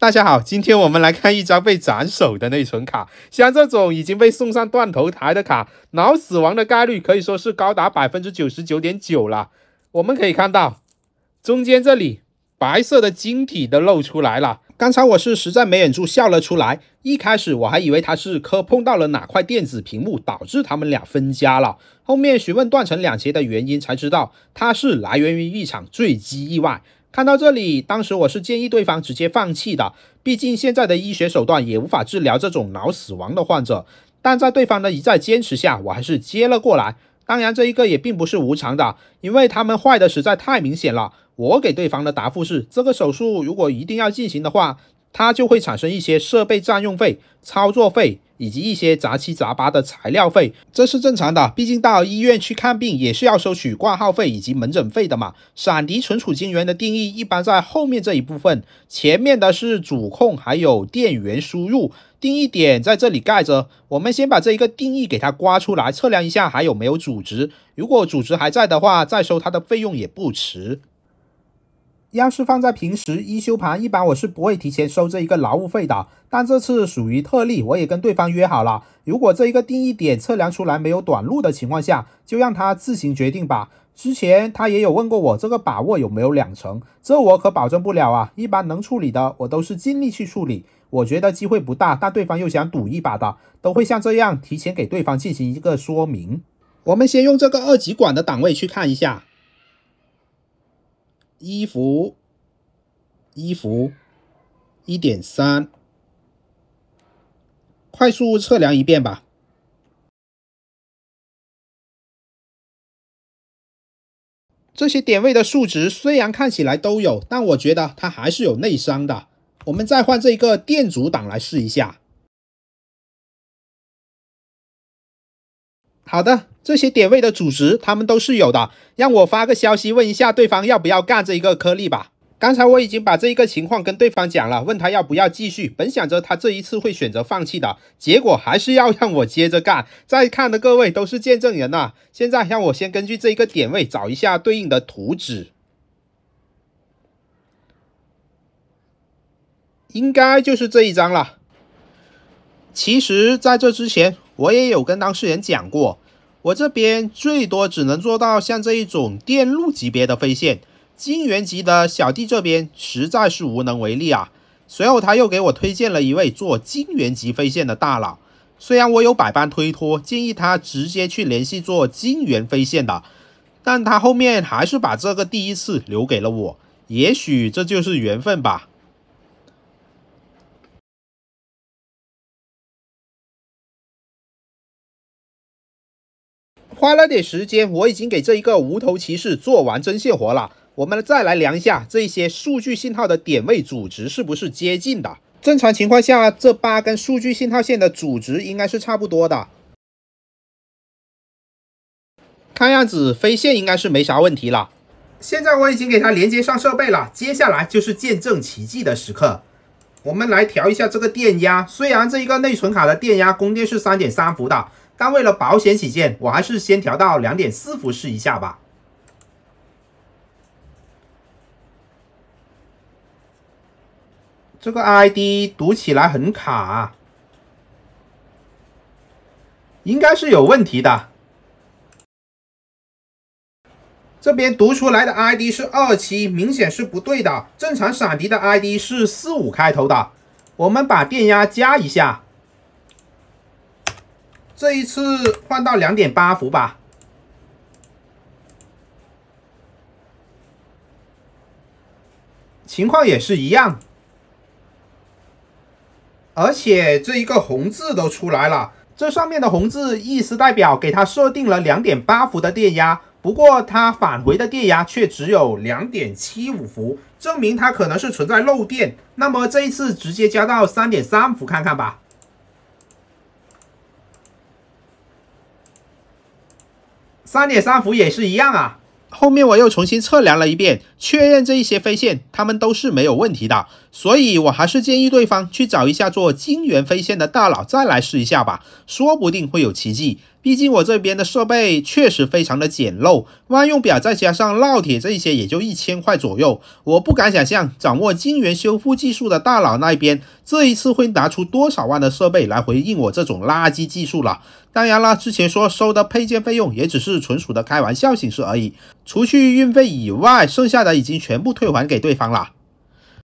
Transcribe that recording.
大家好，今天我们来看一张被斩首的内存卡。像这种已经被送上断头台的卡，脑死亡的概率可以说是高达百分之九十九点九了。我们可以看到，中间这里白色的晶体都露出来了。刚才我是实在没忍住笑了出来。一开始我还以为它是磕碰到了哪块电子屏幕，导致他们俩分家了。后面询问断成两截的原因，才知道它是来源于一场坠机意外。看到这里，当时我是建议对方直接放弃的，毕竟现在的医学手段也无法治疗这种脑死亡的患者。但在对方的一再坚持下，我还是接了过来。当然，这一个也并不是无偿的，因为他们坏的实在太明显了。我给对方的答复是：这个手术如果一定要进行的话，它就会产生一些设备占用费、操作费。以及一些杂七杂八的材料费，这是正常的，毕竟到医院去看病也是要收取挂号费以及门诊费的嘛。闪迪存储晶圆的定义一般在后面这一部分，前面的是主控还有电源输入，定义点在这里盖着。我们先把这一个定义给它刮出来，测量一下还有没有阻值。如果阻值还在的话，再收它的费用也不迟。要是放在平时一休盘，一般我是不会提前收这一个劳务费的。但这次属于特例，我也跟对方约好了。如果这一个定义点测量出来没有短路的情况下，就让他自行决定吧。之前他也有问过我，这个把握有没有两成？这我可保证不了啊。一般能处理的，我都是尽力去处理。我觉得机会不大，但对方又想赌一把的，都会像这样提前给对方进行一个说明。我们先用这个二极管的档位去看一下。衣服，衣服，一点三，快速测量一遍吧。这些点位的数值虽然看起来都有，但我觉得它还是有内伤的。我们再换这一个电阻档来试一下。好的，这些点位的主织他们都是有的，让我发个消息问一下对方要不要干这一个颗粒吧。刚才我已经把这一个情况跟对方讲了，问他要不要继续。本想着他这一次会选择放弃的，结果还是要让我接着干。在看的各位都是见证人呐。现在让我先根据这一个点位找一下对应的图纸，应该就是这一张了。其实在这之前。我也有跟当事人讲过，我这边最多只能做到像这一种电路级别的飞线，金元级的小弟这边实在是无能为力啊。随后他又给我推荐了一位做金元级飞线的大佬，虽然我有百般推脱，建议他直接去联系做金元飞线的，但他后面还是把这个第一次留给了我，也许这就是缘分吧。花了点时间，我已经给这一个无头骑士做完针线活了。我们再来量一下这些数据信号的点位阻值是不是接近的。正常情况下，这八根数据信号线的阻值应该是差不多的。看样子飞线应该是没啥问题了。现在我已经给它连接上设备了，接下来就是见证奇迹的时刻。我们来调一下这个电压，虽然这一个内存卡的电压供电是三点三伏的。但为了保险起见，我还是先调到两点四伏试一下吧。这个 ID 读起来很卡，应该是有问题的。这边读出来的 ID 是二七，明显是不对的。正常闪迪的 ID 是四五开头的。我们把电压加一下。这一次换到两点八伏吧，情况也是一样，而且这一个红字都出来了，这上面的红字意思代表给它设定了两点八伏的电压，不过它返回的电压却只有两点七五伏，证明它可能是存在漏电。那么这一次直接加到三点三伏看看吧。三点三伏也是一样啊。后面我又重新测量了一遍，确认这一些飞线它们都是没有问题的。所以，我还是建议对方去找一下做金元飞线的大佬，再来试一下吧，说不定会有奇迹。毕竟我这边的设备确实非常的简陋，万用表再加上烙铁这些也就一千块左右。我不敢想象掌握金元修复技术的大佬那边这一次会拿出多少万的设备来回应我这种垃圾技术了。当然了，之前说收的配件费用也只是纯属的开玩笑形式而已，除去运费以外，剩下的已经全部退还给对方了。